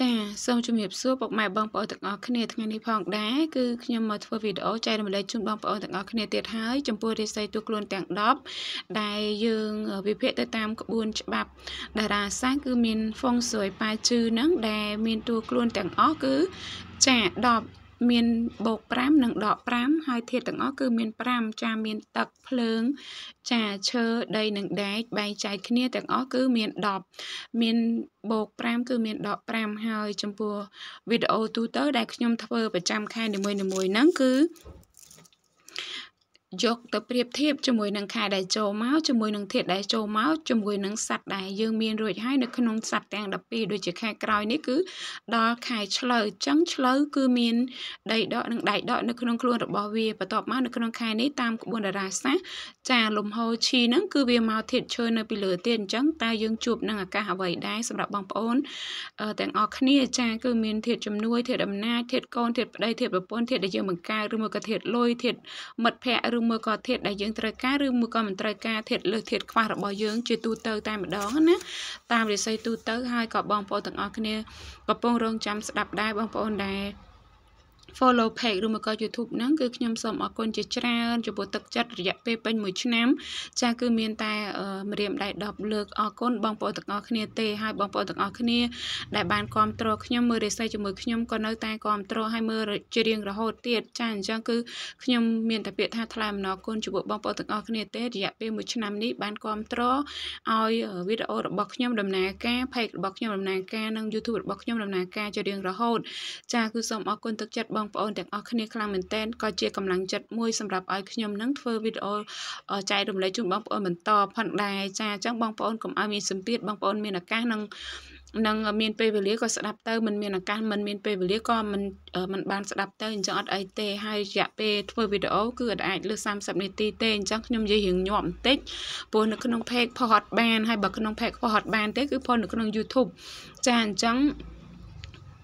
ចាសូមជម្រាបសួរពុកម៉ែបងប្អូនទាំងអស់គ្នាថ្ងៃនេះផងដែរគឺខ្ញុំមកធ្វើវីដេអូចែករំលែកជូនបងប្អូនទាំងអស់គ្នាទៀតហើយចំពោះរាសីទូខ្លួនទាំង10ដែលយើងវិភាគទៅតាមក្បួនច្បាប់តារាសាស្ត្រគឺមានហ្វុងស៊ុយប៉ាជឺហ្នឹងដែលមានទូខ្លួនទាំងអស់គឺចា10មានបូក5និងដក5ហើយធាតុទាំងអស់គឺ មាន5ចាមានទឹកភ្លើងចាឈើដីនិងដែកបែងចែកគ្នាទាំងអស់គឺមាន10មានបូក5គឺមានដក5ហើយចំពោះវីដេអូទូទៅដែលខ្ញុំធ្វើប្រចាំខែនីមួយៗហ្នឹងគឺយកទៅប្រៀបធៀបជាមួយនឹងខែដែលចូលមកជាមួយនឹងធាតុដែលចូលមកជាមួយនឹងសัตว์ដែលយើងមានរួចហើយនៅក្នុងសัตว์ទាំង12ដូចជាខែក្រោយនេះគឺដល់ខែឆ្លូវអញ្ចឹងឆ្លូវគឺមានដីដកនិងដែកដកនៅក្នុងខ្លួនរបស់វាបន្ទាប់មកនៅក្នុងខែនេះតាមក្បួនតារាសាស្ត្រចាលំហូរឈីហ្នឹងគឺវាមកធាតុឈើនៅពីលើទៀតអញ្ចឹងតើយើងជួបនឹងអាកាសអ្វីដែរសម្រាប់បងប្អូនទាំងអស់គ្នាចាគឺមានធាតុជំនួយ ធាតុអំណាចធាតុកូនធាតុប្តីធាតុប្រពន្ធធាតុដែលយើងបង្កើតឬមួយក៏ធាតុលុយធាតុមិត្តភ័ក្តិឬមួយក៏ធាតដែលយើងត្រូវការឬមួយក៏មិនត្រូវការធាតលើសធាតខ្វះរបស់យើងជាទូទៅតែម្ដងណាតាមរិស័យទូទៅហើយក៏បងប្អូនទាំងអស់គ្នាកំពុងរងចាំស្ដាប់ដែរបងប្អូនដែរ follow page ឬមកក៏ YouTube ហ្នឹងគឺខ្ញុំសូមអរគុណជាច្រើនចំពោះទឹកចិត្តរយៈពេលពេញមួយឆ្នាំ ចាគឺ មានតែម្រាមដៃ10លើកអរគុណបងប្អូនទាំងអស់គ្នាទេហើយបងប្អូនទាំងអស់គ្នាដែលបានគ្រប់គ្រងខ្ញុំមើលរិស័យជាមួយខ្ញុំក៏នៅតែគ្រប់គ្រងហើយមើលជារៀងរហូតទៀតចាអញ្ចឹងគឺខ្ញុំមានតែពាក្យថាថ្លែងអំណរគុណចំពោះបងប្អូនទាំងអស់គ្នាទេរយៈពេលមួយឆ្នាំនេះបានគ្រប់គ្រងឲ្យវីដេអូរបស់ខ្ញុំដំណើរការ page របស់ខ្ញុំដំណើរការនិង YouTube របស់ខ្ញុំដំណើរការជារៀងរហូតចាគឺសូមអរគុណទឹកចិត្តបងបងប្អូនទាំងអស់គ្នាខ្លាំងមែនទែនក៏ជាកម្លាំងចិត្តមួយសម្រាប់ឲ្យខ្ញុំនឹងធ្វើវីដេអូចែករំលែកជូនបងប្អូនបន្តផងដែរចាអញ្ចឹងបងប្អូនកុំឲ្យមានសម្ពាធបងប្អូន មានឱកាសនឹងនឹងមានពេលវេលាក៏ស្ដាប់ទៅមិនមានឱកាសមិនមានពេលវេលាក៏មិនមិនបានស្ដាប់ទៅអញ្ចឹងអត់អីទេហើយរយៈពេលធ្វើវីដេអូគឺអត់អាចលើ30នាទីទេអញ្ចឹងខ្ញុំនិយាយរៀងញាប់បន្តិចព្រោះនៅក្នុង page ផុសអត់បានហើយបើក្នុង page ផុសអត់បានទេគឺផុសនៅក្នុង YouTube ចាអញ្ចឹង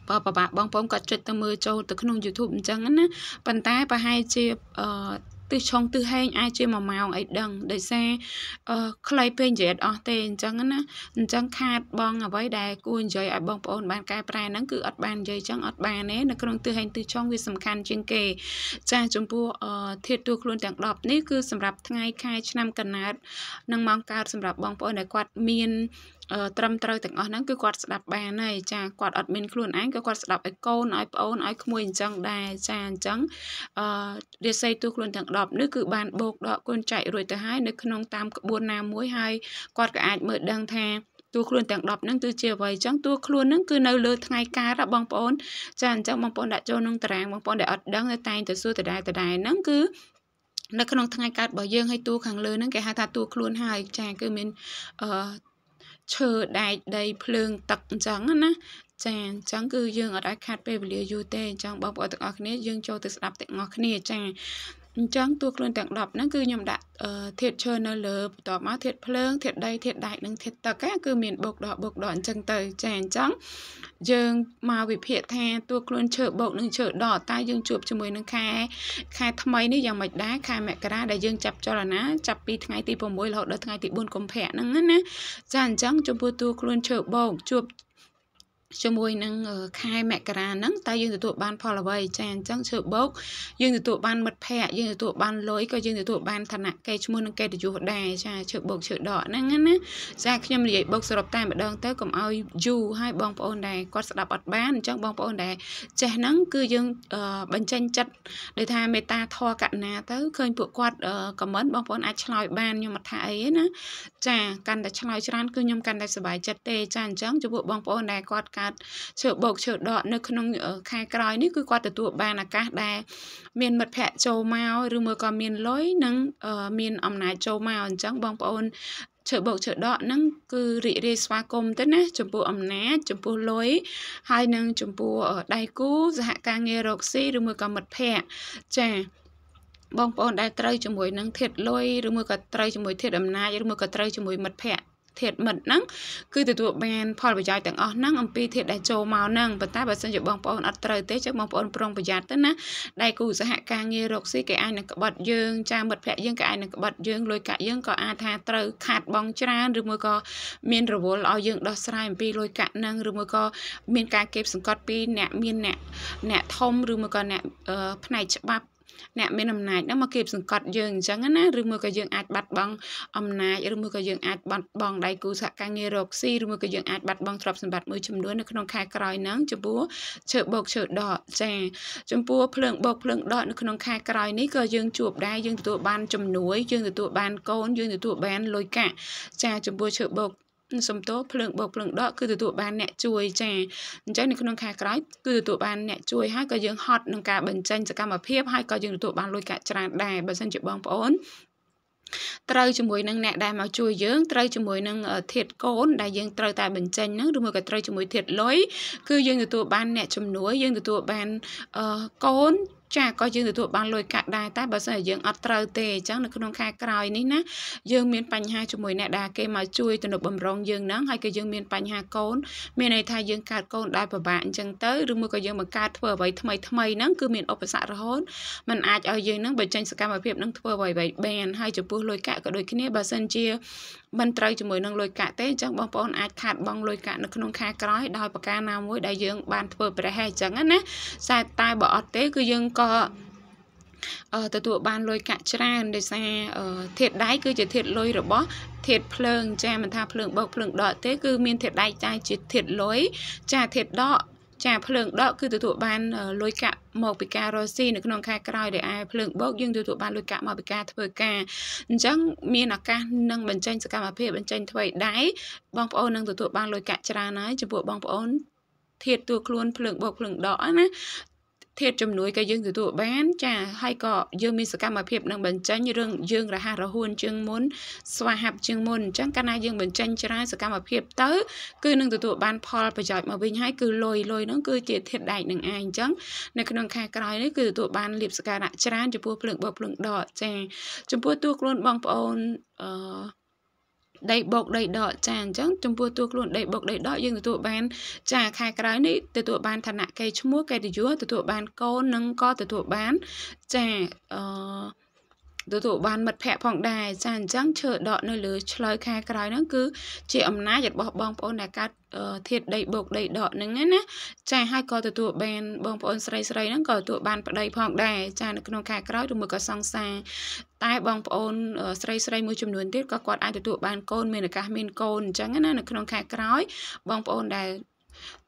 បើប្រហែលបងប្អូនគាត់ចុចទៅមើលចូលទៅក្នុង YouTube អញ្ចឹងណាប៉ុន្តែប្រហែលជាអឺទិសឆុងទិសហេងអាចជា1ម៉ោងអីដឹងដោយសារអឺខ្លីពេកនិយាយអត់អស់ទេអញ្ចឹងណាអញ្ចឹងខាតបងអ្វីដែលគួរនិយាយឲ្យបងប្អូនបានកែប្រែហ្នឹងគឺអត់បាននិយាយអញ្ចឹងអត់បានទេនៅក្នុងទិសហេងទិសឆុងវាសំខាន់ជាងគេ ចា ចំពោះអឺធាតុទួខ្លួនទាំង10នេះគឺសម្រាប់ថ្ងៃខែឆ្នាំកណាតនិងម៉ោងកើតសម្រាប់បងប្អូនដែលគាត់មានត្រឹមត្រូវទាំងអស់ហ្នឹងគឺគាត់ស្ដាប់បានហើយចាគាត់អត់មានខ្លួនឯងក៏គាត់ស្ដាប់ឲ្យកូនឲ្យប្អូនឲ្យក្មួយអញ្ចឹងដែរចាអញ្ចឹងអឺរាសីទូខ្លួនទាំង10នេះគឺបានបោកដកគុណចែករួចទៅហើយនៅក្នុងតាមក្បួនណាមួយហើយគាត់ក៏អាចមើលដឹងថាតួខ្លួនទាំង10ហ្នឹងគឺជាអ្វីចឹងតួខ្លួនហ្នឹងគឺនៅលើថ្ងៃកើតបងប្អូន ចាអញ្ចឹងបងប្អូនដាក់ចូលក្នុងតារាងបងប្អូនដែលអត់ដឹងតែងតែសួរដដែលដដែលហ្នឹងគឺនៅក្នុងថ្ងៃកើតរបស់យើងហើយតួខាងលើហ្នឹងគេហៅថាតួខ្លួនហើយចាគឺមានអឺឈើដែកដីភ្លើងទឹកអញ្ចឹងណាចាអញ្ចឹងគឺយើងអត់ឲ្យខាត់ពេលវេលាយូរទេអញ្ចឹងបងប្អូនទាំងអស់គ្នាយើងចូលទៅស្ដាប់ទាំងអស់គ្នាចាអញ្ចឹងតួខ្លួនទាំង10ហ្នឹងគឺខ្ញុំដាក់ធាតុឈើនៅលើបន្ទាប់មកធាតុភ្លើងធាតុដីធាតុដែកនិងធាតុទឹកគឺមានបូកដកបូកដកអញ្ចឹងទៅចាអញ្ចឹងយើងមកវិភាគថាតួខ្លួនឈើបូក និងឈើដកតើយើងជួបជាមួយនឹងខែខែ ថ្មីនេះយ៉ាងម៉េចដែរខែមករាដែលយើងចាប់ចលនាចាប់ពីថ្ងៃទី6រហូតដល់ថ្ងៃទី4កុម្ភៈហ្នឹងណាចាអញ្ចឹងចំពោះតួខ្លួនឈើបូកជួបជាមួយនឹងខែមករាហ្នឹងតើយើងទទួលបានផលអ្វី ចាអញ្ចឹងឈើបោកយើងទទួលបានមិត្តភ័ក្តិយើងទទួលបានលុយក៏យើងទទួលបានឋានៈកេរ្តិ៍ឈ្មោះនិងកិត្តិយសដែរចាឈើបោកឈើដកហ្នឹងណាចាខ្ញុំនិយាយបោកសរុបតែម្ដងទៅកុំឲ្យយូរឲ្យបងប្អូនដែរគាត់ស្ដាប់អត់បានអញ្ចឹងបងប្អូនដែរចេះហ្នឹងគឺយើងបញ្ចេញចិត្តដោយថាមេត្តាធម៌កណាទៅឃើញពួកគាត់ខមមិនបងប្អូនអាចឆ្លើយបានខ្ញុំអត់ថាអីណាចាកាន់តែឆ្លើយច្រើនគឺខ្ញុំកាន់តែសប្បាយចិត្តទេចាអញ្ចឹងចំពោះបងប្អូនដែរគាត់កើតឈើបោកឈើដកនៅក្នុងខែក្រោយនេះគឺគាត់ទទួលបានឱកាសដែលមានមិត្តភ័ក្តិចូលមកឬមួយក៏មានលុយនិង មាន អំណាចចូលមកអញ្ចឹងបងប្អូនឈើបោកឈើដកហ្នឹងគឺរីករាយស្វាគមន៍ទៅណាចំពោះអំណាចចំពោះលុយហើយនឹងចំពោះដៃគូ សហការងាររកស៊ីឬមួយក៏មិត្តភ័ក្តិចាបងប្អូនដែលត្រូវជាមួយនឹងធាតលុយឬមួយក៏ត្រូវជាមួយធាតអំណាចឬមួយក៏ត្រូវជាមួយមិត្តភ័ក្តិធាតុមិត្តហ្នឹងគឺទទួលបានផលប្រយោជន៍ទាំងអស់ហ្នឹងអំពីធាតុដែលចូលមកហ្នឹងប៉ុន្តែបើសិនជាបងប្អូនអត់ត្រូវទេចឹងបងប្អូនប្រុងប្រយ័ត្នទៅណាដៃគូសហការងាររកស៊ីគេអាចនឹងក្បត់យើងចាមិត្តភ័ក្តិយើងគេអាចនឹងក្បត់យើងលុយកាក់យើងក៏អាចថាត្រូវខាតបង់ច្រើនឬមួយក៏មានរវល់ឲ្យយើងដោះស្រាយអំពីលុយកាក់ហ្នឹងឬមួយក៏មាន ការគេបសង្កត់ពីអ្នកមានអ្នកអ្នកធំឬមួយក៏អ្នកផ្នែកច្បាប់អ្នកមានអំណាចហ្នឹងមកគេបសង្កត់យើងអញ្ចឹងណាឬមួយក៏យើងអាចបាត់បង់អំណាចឬមួយក៏យើងអាចបាត់បង់ដៃគូសហការងាររកស៊ីឬមួយក៏យើងអាចបាត់បង់ទ្រព្យសម្បត្តិមួយចំនួននៅក្នុងខែក្រោយហ្នឹងចំពោះឈើបោកឈើដកចាចំពោះភ្លើងបោកភ្លើងដកនៅក្នុងខែក្រោយនេះក៏យើងជួបដែរយើងទទួលបានជំនួយយើងទទួលបាន កូនយើងទទួលបានលុយកាក់ចាចំពោះឈើបោកសំទោសភ្លើងបោកភ្លើងដកគឺទទួលបានអ្នកជួយចាអញ្ចឹងនៅក្នុងខែក្រោយគឺទទួលបានអ្នកជួយហើយក៏យើងហត់ក្នុងការបញ្ចេញសកម្មភាពហើយក៏យើងទទួលបានលុយកាក់ច្រើនដែរបើសិនជាបងប្អូនត្រូវជាមួយនឹងអ្នកដែលមកជួយយើងត្រូវជាមួយនឹង ធាតកូនដែលយើងត្រូវតែបញ្ចេញនឹងឬមួយក៏ត្រូវជាមួយធាតលុយគឺយើងទទួលបានអ្នកជំនួយយើងទទួលបានកូនចាក៏យើងទទួលបានលុយកាក់ដែរតែបើសិនជាយើងអត់ត្រូវទេអញ្ចឹងនៅក្នុងខែក្រោយនេះណាយើងមានបញ្ហាជាមួយអ្នកដែលគេមកជួយទំនុកបំរុងយើងហ្នឹងហើយក៏យើងមានបញ្ហាកូនមានន័យថាយើងកើតកូនដោយពិបាកអញ្ចឹងទៅឬមួយក៏យើងបង្កើតធ្វើអ្វីថ្មីថ្មីហ្នឹងគឺមានឧបសគ្គរហូតมันអាចឲ្យយើងហ្នឹងបញ្ចេញសកម្មភាពហ្នឹងធ្វើអ្វីៗបានហើយចំពោះលុយកាក់ក៏ដូចគ្នាបើសិនជាមិនត្រូវជាមួយនឹងលុយកាក់ទេអញ្ចឹងបងប្អូនអាចខាត់បងលុយកាក់នៅក្នុងខែក្រោយដោយប្រការណាមួយដែលយើងបានធ្វើប្រហែសអញ្ចឹងណាតែតែបើអត់ទេគឺយើងក៏ទទួលបានលុយកាក់ច្រើនដោយសារធាតដៃគឺជាធាតលុយរបស់ធាតភ្លើងចាមិនថាភ្លើងបោកភ្លើងដកទេគឺ មានធាតដៃចាជាធាតលុយចាធាតដកចាភ្លើងដក គឺទទួលបានលុយកាក់មកពីការរស់ស៊ីនៅក្នុងខែក្រោយដែលឯភ្លើងបោកយើងទទួលបានលុយកាក់មកពីការធ្វើការអញ្ចឹងមានឱកាសនឹងបញ្ចេញសកម្មភាពបញ្ចេញថ្មីដែរបងប្អូននឹងទទួលបានលុយកាក់ច្រើនហើយចំពោះបងប្អូនធាតទួខ្លួនភ្លើងបោកភ្លើងដកណាធាតជំនួយក៏យើងទទួលបានចាហើយក៏យើងមានសកម្មភាពនឹងបញ្ចេញរឿងយើងរហ័សរហួនជាងមុនស្វាហាប់ជាងមុនអញ្ចឹងកាលណាយើងបញ្ចេញច្រើនសកម្មភាពទៅគឺនឹងទទួលបានផលប្រយោជន៍មកវិញហើយគឺលុយលុយនឹងគឺជាធាតដែកនឹងឯងអញ្ចឹងនៅក្នុងខែក្រោយនេះគឺទទួលបានលៀបសការៈច្រើនចំពោះភ្លើងបោកភ្លើងដកចាចំពោះតួខ្លួនបងប្អូនអឺដីបុកដីដកចាអញ្ចឹងចំពោះតួខ្លួនដីបុកដីដកយើងទទួលបាន ចាខែក្រោយនេះទទួលបានឋានៈកេរ្តិ៍ឈ្មោះកិត្តិយសទទួលបានកូននិងក៏ទទួលបានចាអឺទទួលបានមិត្តភ័ក្តិផងដែរចាអញ្ចឹងឈើដកនៅលើឆ្លើយខែក្រោយហ្នឹង គឺជាអំណាចរបស់បងប្អូនដែលកើតធាតដីបូកដីដកហ្នឹងណាចាហើយក៏ទទួលបានបងប្អូនស្រីស្រីហ្នឹងក៏ទទួលបានប្តីផងដែរចានៅក្នុងខែក្រោយឬមួយក៏សង្សារតែបងប្អូនស្រីស្រីមួយចំនួនទៀតក៏គាត់អាចទទួលបានកូនមានឱកាសមានកូនអញ្ចឹងណានៅក្នុងខែក្រោយបងប្អូនដែល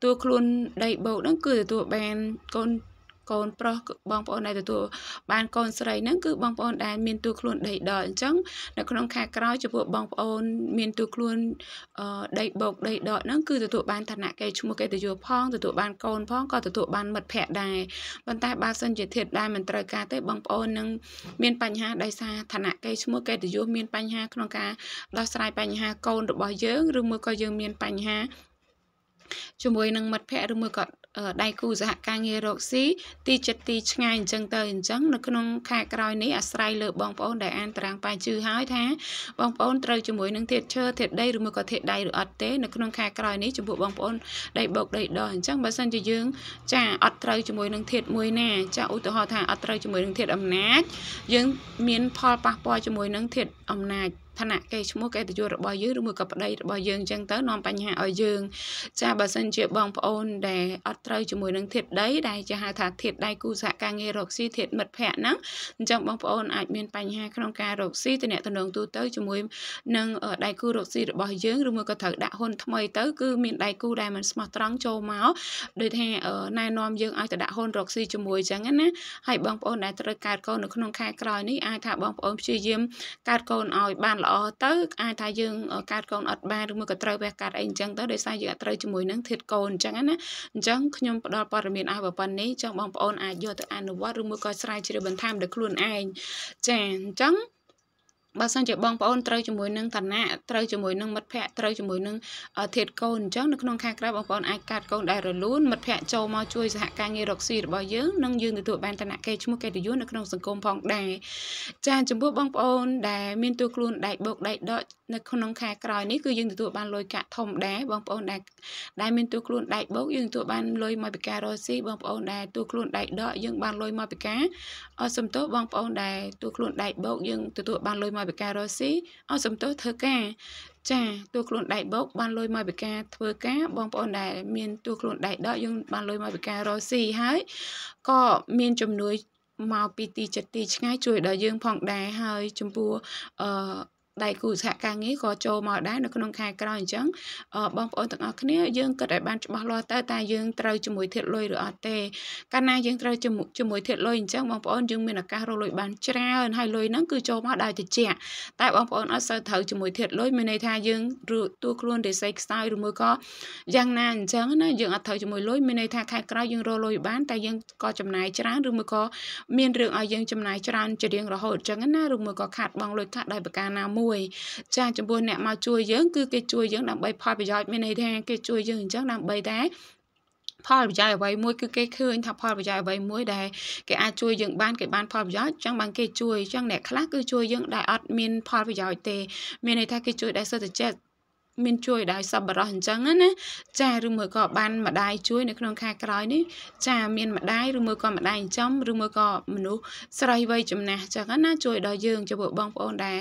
តួខ្លួនដីបោកហ្នឹងគឺទទួលបានកូនកូនប្រុសបងប្អូនដែលទទួលបានកូនស្រីហ្នឹងគឺបងប្អូនដែលមានទូខ្លួនដីដកអញ្ចឹងនៅក្នុងខែក្រោយចំពោះបងប្អូន មានទូខ្លួនដីបោកដីដកហ្នឹងគឺទទួលបានឋានៈគេឈ្មោះកិត្តិយសផងទទួលបានកូនផងក៏ទទួលបានមិត្តភ័ក្តិដែរប៉ុន្តែបើសិនជាធៀបដែលមិនត្រូវការទេ បងប្អូននឹងមានបញ្ហាដោយសារឋានៈគេឈ្មោះកិត្តិយសមានបញ្ហាក្នុងការដោះស្រាយបញ្ហាកូនរបស់យើងឬមួយក៏យើងមានបញ្ហាជាមួយនឹងមិត្តភ័ក្តិឬមួយក៏ដៃគូសហការងាររកស៊ីទីចិត្តទីឆ្ងាយអញ្ចឹងទៅអញ្ចឹងនៅក្នុងខែក្រោយនេះអាស្រ័យលើបងប្អូនដែលអានតារាងបាយជឺហើយថាបងប្អូនត្រូវជាមួយនឹងធាតឈើធាតដីឬមួយក៏ធាតដីឬអត់ទេនៅក្នុងខែក្រោយនេះចំពោះបងប្អូនដីបោកដីដោះអញ្ចឹងបើសិនជាយើង ចា អត់ត្រូវជាមួយនឹងធាតមួយណាចាឧទាហរណ៍ថាអត់ត្រូវជាមួយនឹងធាតអំណាចយើងមានផលប៉ះពាល់ជាមួយនឹងធាតអំណាចឋានៈគេឈ្មោះកិត្តិយសរបស់យើងឬមួយក៏ប្តីរបស់យើងអញ្ចឹងទៅនាំបញ្ហាឲ្យយើងចាបើសិនជាបងប្អូនដែលអត់ត្រូវជាមួយនឹងធាតដីដែលជាហៅថាធាតដៃគូសហការងាររកស៊ីធាតមិត្តភ័ក្តិហ្នឹងអញ្ចឹងបងប្អូនអាចមានបញ្ហាក្នុងការរកស៊ីតំណែងតំណងទូទៅជាមួយនឹងដៃគូរកស៊ីរបស់យើងឬមួយក៏ត្រូវដាក់ហ៊ុនថ្មីទៅគឺមានដៃគូដែលមិនស្មោះត្រង់ចូលមកដូចថាណែនាំយើងឲ្យទៅដាក់ហ៊ុនរកស៊ីជាមួយអញ្ចឹងណាហើយបងប្អូនដែលត្រូវកើតកូននៅក្នុងខែក្រោយនេះអាចថាបងប្អូនព្យាយាមកើតកូនឲ្យបានល្អទៅអាចថាយើងកើតកូនអត់បានឬមួយក៏ត្រូវវះកាត់អីអញ្ចឹងទៅដោយសារយើងអត់ត្រូវជាមួយនឹងធាតកូនអញ្ចឹងណាអញ្ចឹងខ្ញុំផ្ដល់ព័ត៌មានឲ្យប៉ុណ្ណេះចង់បងប្អូនអាចយកទៅអនុវត្តឬមួយក៏ស្រាវជ្រាវបន្ថែមដោយខ្លួនឯងចាអញ្ចឹងបើសិនជាបងប្អូនត្រូវជាមួយនឹងឋានៈត្រូវជាមួយនឹងមិត្តភ័ក្តិត្រូវជាមួយនឹងធាតកូនអញ្ចឹងនៅក្នុងខាងក្រៅបងប្អូនអាចកាត់កូនដែលរលូនមិត្តភ័ក្តិចូលមកជួយសហការងាររកស៊ីរបស់យើងនិងយើងទទួលបានឋានៈគេឈ្មោះកិត្តិយសនៅក្នុងសង្គមផងដែរចាចំពោះបងប្អូនដែលមានទួខ្លួនដែកបោកដែកដកនៅក្នុងខែក្រោយនេះគឺយើងទទួលបានលុយកាក់ធំដែរបងប្អូនដែលដែលមានទួខ្លួនដែកបោកយើងទទួលបានលុយមកពីការរកស៊ីបងប្អូនដែលទួខ្លួនដែកដកយើងបានលុយមកពីការអសំទោសបងប្អូនដែលទួខ្លួនដែកបោកយើងទទួលបានលុយមកពីការរកស៊ីអសំទោសធ្វើការចាតួខ្លួនដែកបោកបានលុយមកពីការធ្វើការបងប្អូនដែលមានតួខ្លួនដែកដកយើងបានលុយមកពីការរកស៊ីហើយក៏មានជំនួយមកពីទីចិត្តទីឆ្ងាយជួយដល់យើងផងដែរហើយចំពោះអឺដៃគូសហការងារក៏ចូលមកដែរនៅក្នុងខែក្រោយអញ្ចឹងបងប្អូនទាំងអស់គ្នាយើងគិតឲ្យបានច្បាស់លាស់ទៅតែយើងត្រូវជាមួយធាតលុយឬអត់ទេកាលណាយើងត្រូវជាមួយធាតលុយអញ្ចឹងបងប្អូនយើងមានឱកាសរកលុយបានច្រើនហើយលុយហ្នឹងគឺចូលមកដោយតិចតែបងប្អូនអត់សូវត្រូវជាមួយធាតលុយមានន័យថាយើងទួខ្លួនរិស័យខ្សោយឬមួយក៏យ៉ាងណាអញ្ចឹងណាយើងអត់ត្រូវជាមួយលុយមានន័យថាខែក្រោយយើងរកលុយបានតែយើងក៏ចំណាយច្រើនឬមួយក៏មានរឿងឲ្យយើងចំណាយច្រើនជារៀងរហូតអញ្ចឹងណាឬមួយក៏ខាត់បងលុយខាត់ដោយប្រការណាមួយមួយចាចំពោះអ្នកមកជួយយើងគឺគេជួយយើងដើម្បីផលប្រយោជន៍មានន័យថាគេជួយយើងអញ្ចឹងដើម្បីតែផលប្រយោជន៍អ្វីមួយគឺគេឃើញថាផលប្រយោជន៍អ្វីមួយដែលគេអាចជួយយើងបានគេបានផលប្រយោជន៍ចឹងបានគេជួយចឹងអ្នកខ្លះគឺជួយយើងដែលអត់មានផលប្រយោជន៍ទេមានន័យថាគេជួយដែលសិតតែចិត្តមានជួយដោយសប្បុរសអញ្ចឹងណាចាឬមួយក៏បានម្ដាយជួយនៅក្នុងខែក្រោយនេះចា មានម្ដាយឬមួយក៏ម្ដាយចិញ្ចឹមឬមួយក៏មនុស្សស្រីវ័យចំណាស់អញ្ចឹងណាជួយដល់យើងជាបងប្អូនដែល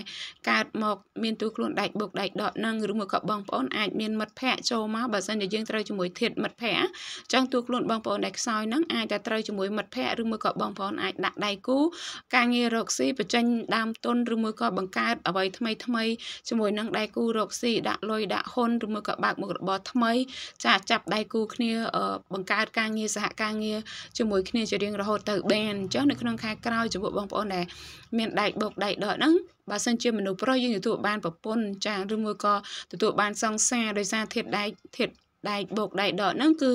កើតមក មានទូខ្លួនដែកបុកដែកដកនឹងឬមួយក៏បងប្អូនអាចមានមិត្តភ័ក្តិចូលមកបើសិនជាយើងត្រូវជាមួយធាតមិត្តភ័ក្តិអញ្ចឹងទូខ្លួនបងប្អូនដែលខ្សោយនឹងអាចតែត្រូវជាមួយមិត្តភ័ក្តិឬមួយក៏បងប្អូនអាចដាក់ដៃគូការងាររកស៊ីបញ្ចេញដើមទុនឬមួយក៏បង្កើតអ្វីថ្មីថ្មីជាមួយនឹងដៃគូរកស៊ីដាក់លុយដាក់ហ៊ុនឬមួយក៏បើកមុខរបរថ្មី ចាចាប់ដៃគូគ្នា បង្កើតការងារសហការងារជាមួយគ្នាជារៀងរហូតទៅបានអញ្ចឹងនៅក្នុងខែក្រោយចំពោះបងប្អូនដែលមានដៃបុកដៃដកហ្នឹងបើសិនជាមនុស្សប្រុសយើងទទួលបានប្រពន្ធចាឬមួយក៏ទទួលបានសង្សារដោយសារធាតដៃធាតដែកបោកដែកដកហ្នឹងគឺ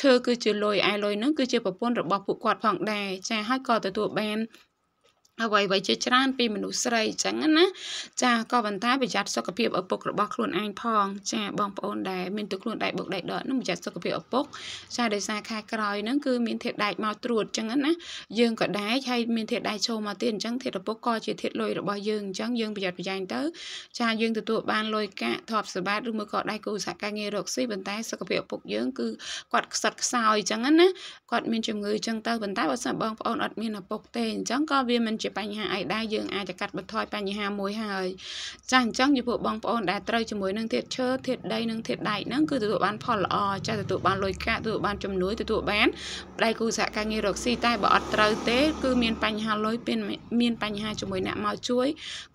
ឈើគឺជាលុយឯលុយហ្នឹងគឺជាប្រពន្ធរបស់ពួកគាត់ផងដែរចាហើយក៏ទទួលបានអ្វីអ្វីជាច្រើនពីមនុស្សស្រីអញ្ចឹងណាចាក៏ប៉ុន្តែប្រយ័ត្នសុខភាពឪពុករបស់ខ្លួនឯងផងចាបងប្អូនដែលមានទូខ្លួនដែកបុកដែកដកនឹងប្រយ័ត្នសុខភាពឪពុកចាដោយសារខែក្រោយហ្នឹងគឺមានធាតុដែកមកត្រួតអញ្ចឹងណាយើងក៏ដែកហើយមានធាតុដែកចូលមកទៀតអញ្ចឹងធាតុឪពុកក៏ជាធាតុលុយរបស់យើងអញ្ចឹងយើងប្រយ័ត្នប្រយែងទៅ ចាយើងទទួលបានលុយកាក់ធប់សបាតឬមួយក៏ដៃគូសហការងាររកស៊ីប៉ុន្តែសុខភាពឪពុកយើងគឺគាត់ខ្សត់ខ្សោយអញ្ចឹងណាគាត់មានជំងឺអញ្ចឹងទៅប៉ុន្តែបើសិនបងប្អូនអត់មានឪពុកទេអញ្ចឹងក៏វាមិនជជាបញ្ហាអីដែរយើង អាចកាត់បន្ថយបញ្ហាមួយហើយចាអញ្ចឹងចំពោះបងប្អូនដែលត្រូវជាមួយនឹងធាតឈើធាតដីនិងធាតដែកហ្នឹងគឺទទួលបានផលល្អចាទទួលបានលុយកាក់ទទួលបានជំនួយទទួលបានដៃគូសហការងាររកស៊ីតែបើអត់ត្រូវទេគឺមានបញ្ហាលុយមានបញ្ហាជាមួយអ្នកមកជួយ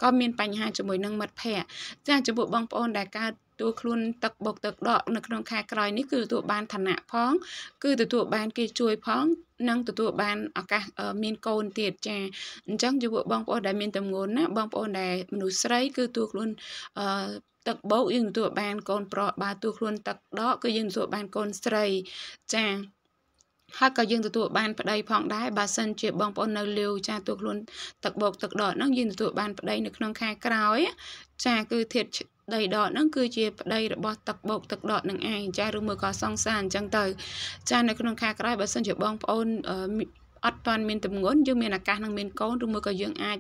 ក៏មានបញ្ហាជាមួយនឹងមិត្តភ័ក្តិចាចំពោះបងប្អូនដែលកើតទទួលខ្លួនទឹកបុកទឹកដកនៅក្នុងខែក្រោយនេះគឺទទួលបានឋានៈផង គឺទទួលបានគេជួយផង និងទទួលបានឱកាសមានកូនទៀតចាអញ្ចឹងយុវបងប្អូនដែលមានតម្ងន់ណាបងប្អូនដែលមនុស្សស្រីគឺទទួលខ្លួនអឺទឹកបោកយើងទទួលបានកូនប្រុសបើទទួលខ្លួនទឹកដកគឺយើងទទួលបានកូនស្រីចាហើយក៏យើងទទួលបានប្តីផងដែរបើសិនជាបងប្អូននៅលាវចាទទួលខ្លួនទឹកបោកទឹកដកហ្នឹងយើងទទួលបានប្តីនៅក្នុងខែក្រោយចាគឺធាតប្តីដកហ្នឹងគឺជាប្តីរបស់ទឹកបោកទឹកដកនឹងឯងចាឬមួយក៏សង្សារអញ្ចឹងទៅចានៅក្នុងខែក្រោយបើសិនជាបងប្អូនអត់ទាន់មានទំនួនយើងមានឱកាសនឹងមានកូនឬមួយក៏យើងអាច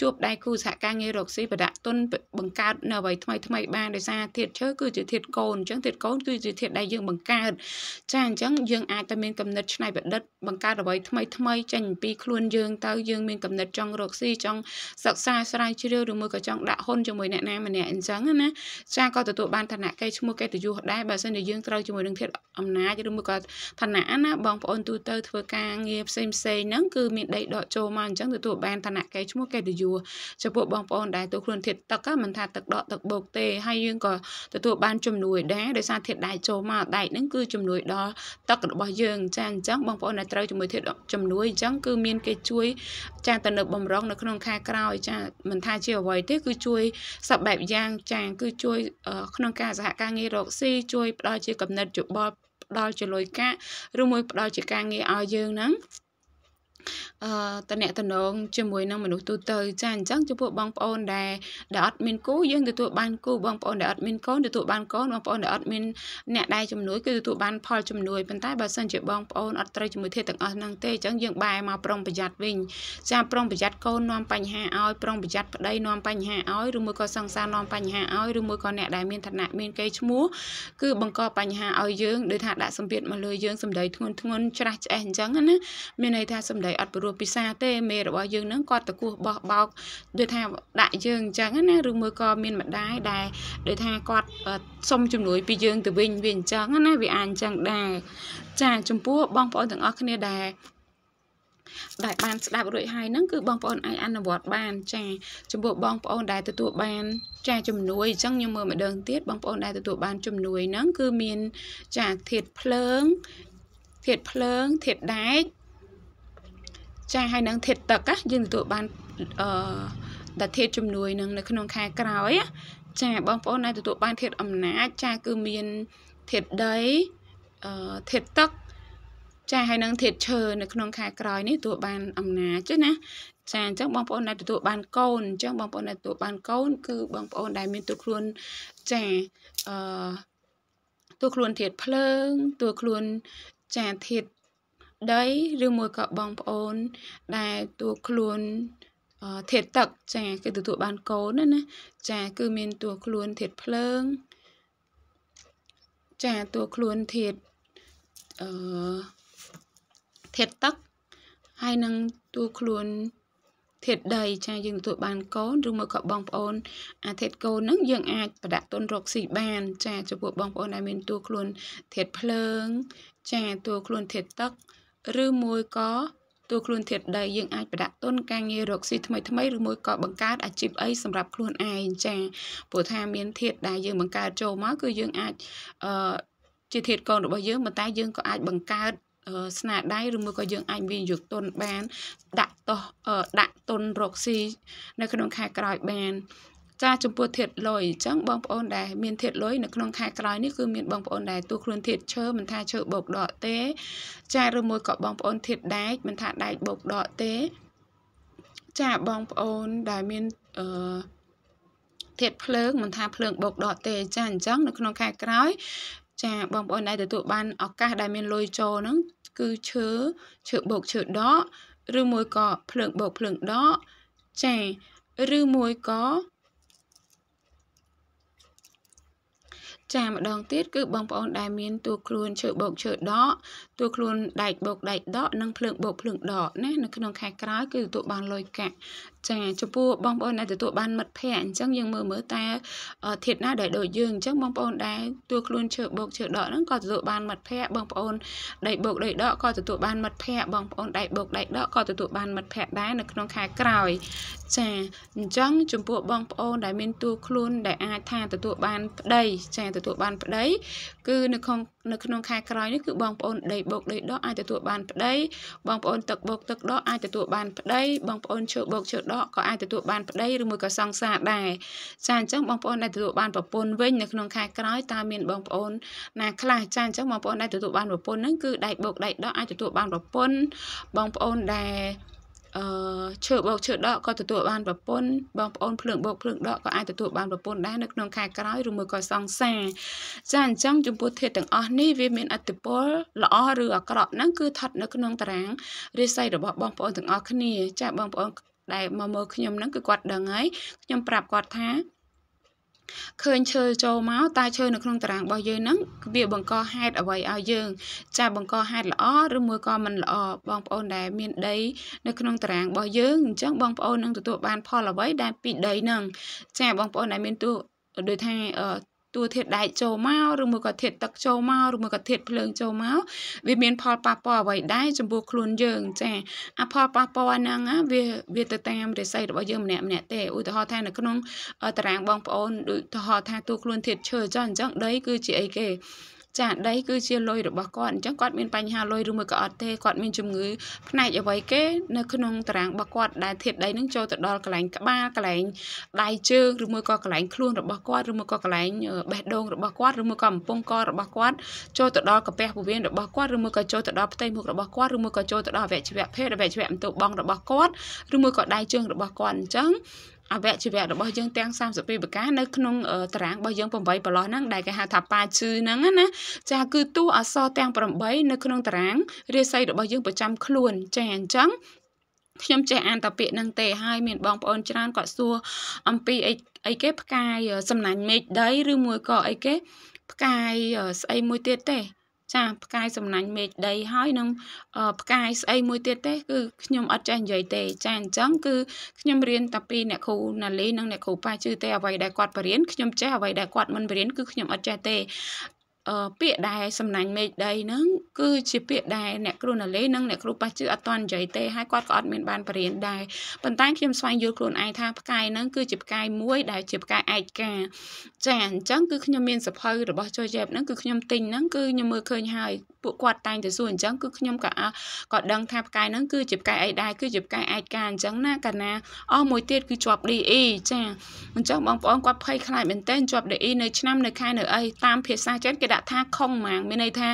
ជួបដៃគូសហការងាររកស៊ីប្រដាក់ទុនបង្កើតនៅអ្វីថ្មីថ្មីបានដោយសារធាតឈើគឺជាធាតកូនអញ្ចឹងធាតកូនគឺជាធាតដែលយើងបង្កើតចាអញ្ចឹងយើងអាចតែមានកំណត់ឆ្នៃប្រឌិតបង្កើតអ្វីថ្មីថ្មីចេញពីខ្លួនយើងទៅយើងមានកំណត់ចង់រកស៊ីចង់សិក្សាស្រាវជ្រាវឬមួយក៏ចង់ដាក់ហ៊ុនជាមួយអ្នកណាម្នាក់អញ្ចឹងណាចាក៏ទទួលបានឋានៈកិច្ចឈ្មោះកិត្តិយសដែរបើមិនយើងត្រូវជាមួយនឹងធាតអំណាចឬមួយក៏ឋានៈណាបងប្អូនទូទៅធ្វើការងារផ្សេងផ្សេងហ្នឹងគឺមានដីដកចូលមកអញ្ចឹងទទួលបានឋានៈកិច្ចឈ្មោះកិត្តិយសចំពោះបងប្អូនដែលទូខ្លួនធាតទឹកមិនថាទឹកដកទឹកបោកទេហើយយើងក៏ទទួលបានជំនួយដែរដោយសារធាតដែកចូលមកដែកហ្នឹងគឺជំនួយដល់ទឹករបស់យើង ចាអញ្ចឹងបងប្អូនដែលត្រូវជាមួយធាតជំនួយអញ្ចឹងគឺមានគេជួយ ចាទៅនៅបំរុងនៅក្នុងខែក្រោយចាមិនថាជាអ្វីទេគឺជួយសពបែបយ៉ាងចាគឺជួយក្នុងការសហការងាររកស៊ីជួយផ្ដល់ជាកំណត់យោបល់ផ្ដល់ជាលុយកាក់ឬមួយផ្ដល់ជាការងារឲ្យយើងហ្នឹងអឺតំណតំណងជាមួយនឹងមនុស្សទូទៅចាអញ្ចឹងចំពោះបងប្អូនដែលដែលអត់មានគូយើងទទួលបានគូបងប្អូនដែលអត់មានកូនទទួលបានកូនបងប្អូនដែលអត់មានអ្នកដែលជំនួយគឺទទួលបានផលជំនួយប៉ុន្តែបើសិនជាបងប្អូនអត់ត្រូវជាមួយធាតុទាំងអស់ហ្នឹងទេអញ្ចឹងយើងបែរមកប្រុងប្រយ័ត្នវិញចាប្រុងប្រយ័ត្នកូននាំបញ្ហាឲ្យប្រុងប្រយ័ត្នប្តីនាំបញ្ហាឲ្យឬមួយក៏សង្សារនាំបញ្ហាឲ្យឬមួយក៏អ្នកដែលមានឋានៈមានកេរ្តិ៍ឈ្មោះគឺបង្កបញ្ហាឲ្យយើងដូចថាដាក់សម្ពាធមកលើយើងសម្ដីធ្ងន់ធ្ងន់ច្រាស់ឆ្អេះអញ្ចឹងណាមានន័យថាសម្ដីអត់ព្រោះពិសាទេមេរបស់យើងនឹងគាត់តគោះបោះបោកដូចថាដាក់យើងអញ្ចឹងណាឬមួយក៏មានម្ដាយដែលដូចថាគាត់សុំជំនួយ ពីយើងទៅវិញវាអញ្ចឹងណាវាអាចអញ្ចឹងដែរចាចំពោះបងប្អូនទាំងអស់គ្នាដែរដែលបានស្ដាប់រួចហើយហ្នឹងគឺបងប្អូនអាចអនុវត្តបាន ចាចំពោះបងប្អូនដែលទទួលបាន ចា ជំនួយអញ្ចឹងខ្ញុំមើលម្ដងទៀតបងប្អូនដែលទទួលបានជំនួយហ្នឹងគឺមានចាធាតភ្លើងធាតភ្លើងធាតដែកចាហើយនឹងធាតទឹកណាយើងទទួលបានអឺតាធាតជំនួយនឹងនៅក្នុងខែក្រោយចាបងប្អូនដែលទទួលបានធាតអំណាចចាគឺមានធាតដីអឺធាតទឹកចាហើយនឹងធាតឈើនៅក្នុងខែក្រោយនេះទទួលបានអំណាចណាចាអញ្ចឹងបងប្អូនដែលទទួលបានកូនអញ្ចឹងបងប្អូនដែលទទួលបានកូនគឺបងប្អូនដែលមានទូខ្លួនចាអឺទូខ្លួនធាតភ្លើងទូខ្លួនចាធាតដីឬមួយក៏បងប្អូន ដែលតួខ្លួនធាតុទឹក ចាគឺទទួលបានកូនណាណាចាគឺមានតួខ្លួនធាតុភ្លើង ចាតួខ្លួនធាតុអឺធាតុទឹក ហើយនឹងតួខ្លួនធាតុដីចាយើងទទួលបានកូនឬមកក៏បងប្អូនអាធាតុកូនហ្នឹងយើងអាចប្រដាក់ទុនរកស៊ីបានចាចំពោះបងប្អូនដែលមានតួខ្លួនធាតុភ្លើង ចាតួខ្លួនធាតុទឹកឬមួយក៏ទូខ្លួនធាតដីយើងអាចប្រដាក់ទុនការងាររកស៊ីថ្មីថ្មីឬមួយក៏បង្កើតអាជីពអីសម្រាប់ខ្លួនឯងចាព្រោះថាមានធាតដែលយើងបង្កើតចូលមកគឺយើងអាចអឺជាធាតកូនរបស់យើងប៉ុន្តែយើងក៏អាចបង្កើតស្នាដៃឬមួយក៏យើងអាចវិនិយោគទុនបានដាក់តោះដាក់ទុនរកស៊ីនៅក្នុងខែក្រោយបានចាចំពោះធាតលុយអញ្ចឹងបងប្អូនដែលមានធាតលុយនៅក្នុងខែក្រោយនេះគឺមានបងប្អូនដែលទូខ្លួនធាតឈើមិនថាឈើបោកដកទេចាឬមួយក៏បងប្អូនធាតដែកមិនថាដែកបោកដកទេចាបងប្អូនដែលមានអឺធាតភ្លើងមិនថាភ្លើងបោកដកទេ ចាអញ្ចឹងនៅក្នុងខែក្រោយ ចាបងប្អូនដែលទទួលបានឱកាសដែលមានលុយចូលហ្នឹងគឺឈើឈើបោកឈើដកឬមួយក៏ភ្លើងបោកភ្លើងដកចាឬមួយក៏ចាម្ដងទៀតគឺបងប្អូនដែលមានតួខ្លួនឈើបោកឈើដកតួខ្លួនដែកបោកដែកដកនិងភ្លើងបោកភ្លើងដកណានៅក្នុងខែក្រោយគឺទទួលបានលុយកាក់ចាចំពោះបងប្អូនដែលទទួលបានមិត្តភ័ក្តិអញ្ចឹងយើងមើលមើលតើធាតណាដែលដូចយើងអញ្ចឹងបងប្អូនដែលទួខ្លួនឈើបោកឈើដកហ្នឹងក៏ទទួលបានមិត្តភ័ក្តិបងប្អូនដៃបោកដៃដកក៏ទទួលបានមិត្តភ័ក្តិបងប្អូនដៃបោកដៃដកក៏ទទួលបានមិត្តភ័ក្តិដែរនៅក្នុងខែក្រោយចាអញ្ចឹងចំពោះបងប្អូនដែលមានទួខ្លួនដែលអាចថាទទួលបានប្តីចាទទួលបានប្តីគឺនៅក្នុងនៅក្នុងខែក្រោយនេះគឺបងប្អូនដីបោកដីដកអាចទទួលបានប្តីបងប្អូនទឹកបោកទឹកដកអាចទទួលបានប្តីបងប្អូនឈើបោកឈើដកដកក៏អាចទទួលបានប្តីឬមួយក៏សង្សារដែរចាអញ្ចឹងបងប្អូនដែលទទួលបានប្រពន្ធវិញនៅក្នុងខែក្រោយតើមានបងប្អូនណាខ្លះចាអញ្ចឹងបងប្អូនដែលទទួលបានប្រពន្ធហ្នឹងគឺដៃបោកដៃដកអាចទទួលបានប្រពន្ធបងប្អូនដែលអឺឈើបោកឈើដកក៏ទទួលបានប្រពន្ធបងប្អូនភ្លើងបោកភ្លើងដកក៏អាចទទួលបានប្រពន្ធដែរនៅក្នុងខែក្រោយឬមួយក៏សង្សារចាអញ្ចឹងចំពោះធាតុទាំងអស់នេះវាមានអតិពលល្អឬអាក្រក់ហ្នឹងគឺថត់នៅក្នុងតារាងរាសីរបស់បងប្អូនទាំងអស់គ្នាចាបងប្អូនដែលមកមើលខ្ញុំហ្នឹងគឺគាត់ដឹងហើយខ្ញុំ ប្រាប់គាត់ថាឃើញឈើចូលមកតើឈើនៅក្នុងតារាងរបស់យើងហ្នឹង វាបង្កហេតុអ្វីឲ្យយើង ចាបង្កហេតុល្អឬមួយក៏មិនល្អបងប្អូនដែលមាន ដី នៅក្នុងតារាងរបស់យើងអញ្ចឹងបងប្អូននឹងទទួលបានផលអ្វីដែលពីដីហ្នឹងចាបងប្អូនដែលមានទូដោយថាតួធាតុដែកចូលមកឬមួយក៏ធាតុទឹកចូលមកឬមួយក៏ធាតុភ្លើងចូលមកវាមាន ផលប៉ះពាល់អ្វីដែរចំពោះខ្លួនយើងចាអាផលប៉ះពាល់ហ្នឹងវាវាទៅតាមរិស័យរបស់យើងម្នាក់ម្នាក់ទេឧទាហរណ៍ថានៅក្នុង តារាងបងប្អូនដូចឧទាហរណ៍ថាតួខ្លួនធាតុឈើចុះអញ្ចឹងដីគឺជាអីគេចាដីគឺជាលុយរបស់គាត់អញ្ចឹងគាត់មានបញ្ហាលុយឬមួយក៏អត់ទេគាត់មានជំងឺផ្នែកអ្វីគេនៅក្នុងតារាងរបស់គាត់ដែលធាតុដីនឹងចូលទៅដល់កន្លែងក្បាលកន្លែងដៃជើងឬមួយក៏កន្លែងខ្លួនរបស់គាត់ឬមួយក៏កន្លែងបេះដូងរបស់គាត់ឬមួយក៏អំពង់ករបស់គាត់ចូលទៅដល់កាពះពោះវៀនរបស់គាត់ឬមួយក៏ចូលទៅដល់ផ្ទៃមុខរបស់គាត់ឬមួយក៏ចូលទៅដល់អវយវៈភេទអវយវៈអន្ទោបងរបស់គាត់ឬមួយក៏ដៃជើងរបស់គាត់អញ្ចឹងអវយវៈរបស់យើងទាំង32ប្រការនៅក្នុងតារាងរបស់យើង8ប្រឡោះហ្នឹងដែលគេហៅថាប៉ាឈឺហ្នឹងណាចាគឺតួអក្សរទាំង8នៅក្នុងតារាងរាសីរបស់យើងប្រចាំខ្លួនចាអញ្ចឹងខ្ញុំចេះអានតាពាក្យហ្នឹងទេហើយមានបងប្អូនច្រើនគាត់សួរអំពីអីអីគេផ្កាយសំណាញ់មេឃដីឬមួយក៏អីគេផ្កាយស្អីមួយទៀតទេចាផ្កាយសំណាញ់មេឃដីហើយនឹងផ្កាយស្អីមួយទៀតទេគឺខ្ញុំអត់ចេះនិយាយទេ ចាអញ្ចឹងគឺខ្ញុំរៀនតែពីអ្នកគ្រូណាលីនិងអ្នកគ្រូប៉ាជឺទេអ្វីដែលគាត់បរៀនខ្ញុំចេះអ្វីដែលគាត់មិនបរៀនគឺខ្ញុំអត់ចេះទេអឺពាក្យដែលសំណាញ់មេឃដីហ្នឹងគឺជាពាក្យដែលអ្នកគ្រូណាលេនិងអ្នកគ្រូប៉ះជឺអត់ទាន់និយាយទេហើយគាត់ក៏អត់មានបានបរៀនដែរប៉ុន្តែខ្ញុំស្វែងយល់ខ្លួនឯងថាផ្កាយហ្នឹងគឺជាផ្កាយមួយដែលជាផ្កាយឯកការចាអញ្ចឹងគឺខ្ញុំមានសភៅរបស់ចុយយ៉េបហ្នឹងគឺខ្ញុំទិញហ្នឹងគឺខ្ញុំមើលឃើញហើយពួកគាត់តែងតែសួរអញ្ចឹងគឺខ្ញុំក៏ក៏ដឹងថាផ្កាយហ្នឹងគឺជាផ្កាយអីដែរគឺជាផ្កាយឯកការអញ្ចឹងណាកាលណាអស់មួយទៀតគឺជាប់ DE ចាអញ្ចឹងបងប្អូនគាត់ភ័យខ្លាចមែនទែនជាប់ DE នៅឆ្នាំនៅខែនៅអីតាមភាសាចិនគេដាក់ថាខុងហ្មងមានន័យថា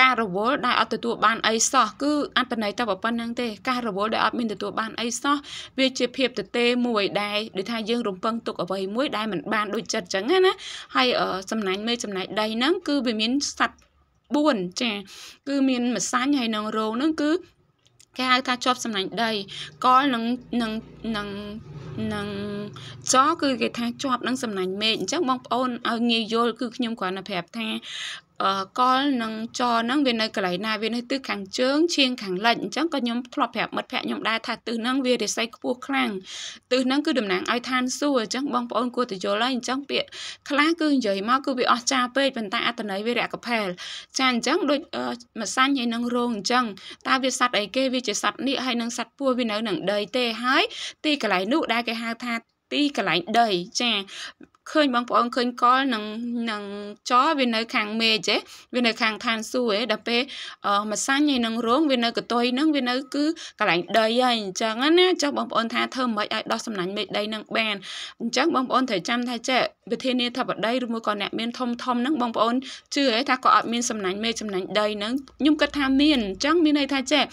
ការរវល់ដែលអត់ទទួលបានអីសោះគឺអត្តន័យតែប៉ុណ្្នឹងទេការរវល់ដែលអត់មានទទួលបានអីសោះវាជាភាពទទេមួយដែរដូចថាយើងរំពឹងទុកអ្វីមួយដែលមិនបានដូចចិត្តចឹងណាហើយសំណាញ់មេចំណែកដីហ្នឹង គឺវាមានសัตว์4ចាគឺមាន ម្សាញ់ហើយនឹងរោងហ្នឹងគឺគេហៅថាជាប់សំណាញ់ដីកលនឹងនឹងនឹងនឹងចគឺគេថាជាប់នឹងសំណាញ់មេឃអញ្ចឹងបងប្អូនឲ្យងាយយល់គឺខ្ញុំគ្រាន់តែប្រាប់ថាកលនិងចហ្នឹងវានៅកន្លែងណាវានៅទិសខាងជើងឈៀងខាងលិចអញ្ចឹងក៏ខ្ញុំធ្លាប់ប្រាប់មិត្តភ័ក្តិខ្ញុំដែរថាទិសហ្នឹងវារិស័យខ្ពស់ខ្លាំងទិសហ្នឹងគឺតំណាងឲ្យឋានសួគ៌អញ្ចឹងបងប្អូនគួរតែយល់ហើយអញ្ចឹងពាក្យខ្លះគឺនិយាយមកគឺវាអស្ចារ្យពេកប៉ុន្តែអត្តន័យវារកផែល ចាអញ្ចឹងដូចមួយសាញ់ហើយនឹងរោងអញ្ចឹងតើវាសัตว์អីគេវាជាសัตว์នេះហើយនឹងសัตว์ពស់វានៅនឹងដី ទេហើយ ទីកន្លែងនោះដែលគេហៅថាទីកន្លែងដីចាឃើញបងប្អូនឃើញកលនឹងនឹងចវានៅខាងមេឃទេវានៅខាងឋានសួគ៌ទេដល់ពេលមួយសាញ់ឯនឹងរងវានៅកតុយនឹងវានៅគឺកន្លែងដីហើយអញ្ចឹងណាចុះបងប្អូនថាធ្វើមិនឲ្យដោះសំណាញ់មេឃដីនឹងបានអញ្ចឹងបងប្អូនត្រូវចាំថាចេះប្រធានាធិបតីឬមួយក៏អ្នកមានធំធំហ្នឹងបងប្អូនជឿឯថាក៏អត់មានសំណាញ់មេសំណាញ់ដីហ្នឹងខ្ញុំគិតថាមានអញ្ចឹងមានន័យថាចេះ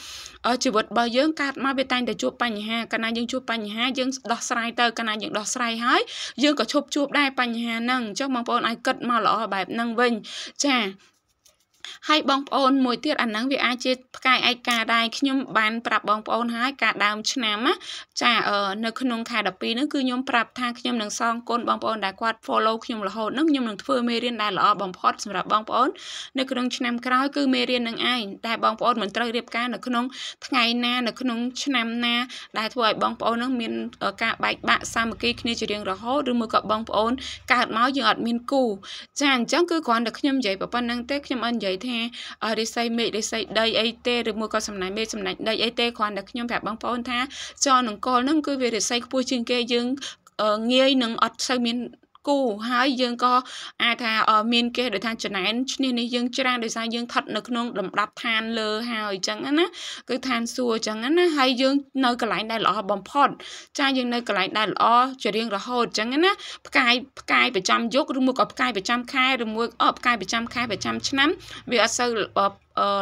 ជីវិតរបស់យើងកើតមកវាតែងតែជួបបញ្ហាកាលណាយើងជួបបញ្ហាយើងដោះស្រាយទៅកាលណាយើងដោះស្រាយហើយយើងក៏ឈប់ជួបដែរបញ្ហាហ្នឹងអញ្ចឹងបងប្អូនឲ្យគិតមកល្អបែបហ្នឹងវិញចាហើយបងប្អូនមួយទៀតអាហ្នឹងវាអាចជាផ្កាយឯកាដែរខ្ញុំបានប្រាប់បងប្អូនហើយការដើម ឆ្នាំណាចានៅក្នុងខែ12ហ្នឹងគឺខ្ញុំប្រាប់ថាខ្ញុំនឹងសងគុណបងប្អូនដែលគាត់ follow ខ្ញុំរហូតហ្នឹងខ្ញុំនឹងធ្វើមេរៀនដែលល្អបំផុតសម្រាប់បងប្អូននៅក្នុងឆ្នាំក្រោយគឺមេរៀននឹងឯងដែលបងប្អូនមិនត្រូវរៀបការនៅក្នុងថ្ងៃណានៅក្នុងឆ្នាំណាដែលធ្វើឲ្យបងប្អូននឹងមាន ការបែកបាក់សាមគ្គីគ្នាជារៀងរហូតឬមួយក៏បងប្អូនកើតមកយើងអត់មានគូចាអញ្ចឹងគឺគ្រាន់តែខ្ញុំនិយាយប៉ុណ្្នឹងទេខ្ញុំអត់និយាយថារិស័យមេឃរិស័យដីអីទេឬមួយក៏សំណាញ់មេឃសំណាញ់ដីអីទេគ្រាន់តែខ្ញុំប្រាប់បងប្អូនថាចរនឹងកលនឹងគឺវារិស័យខ្ពស់ជាងគេយើងងាយនឹងអត់សូវមានគូហើយយើងក៏អាចថាមានគេដោយថាចំណែនឈ្នះនេះយើងច្រើនដោយសារយើងថត់នៅក្នុងលំដាប់ឋានលើហើយអញ្ចឹងណាគឺឋានសួគ៌អញ្ចឹងណាហើយយើងនៅកន្លែងដែលល្អបំផុតចាយើងនៅកន្លែងដែលល្អជារៀងរហូតអញ្ចឹងណាផ្កាយផ្កាយប្រចាំយុគឬមួយក៏ផ្កាយប្រចាំខែឬមួយអផ្កាយប្រចាំខែប្រចាំឆ្នាំវាអត់សូវ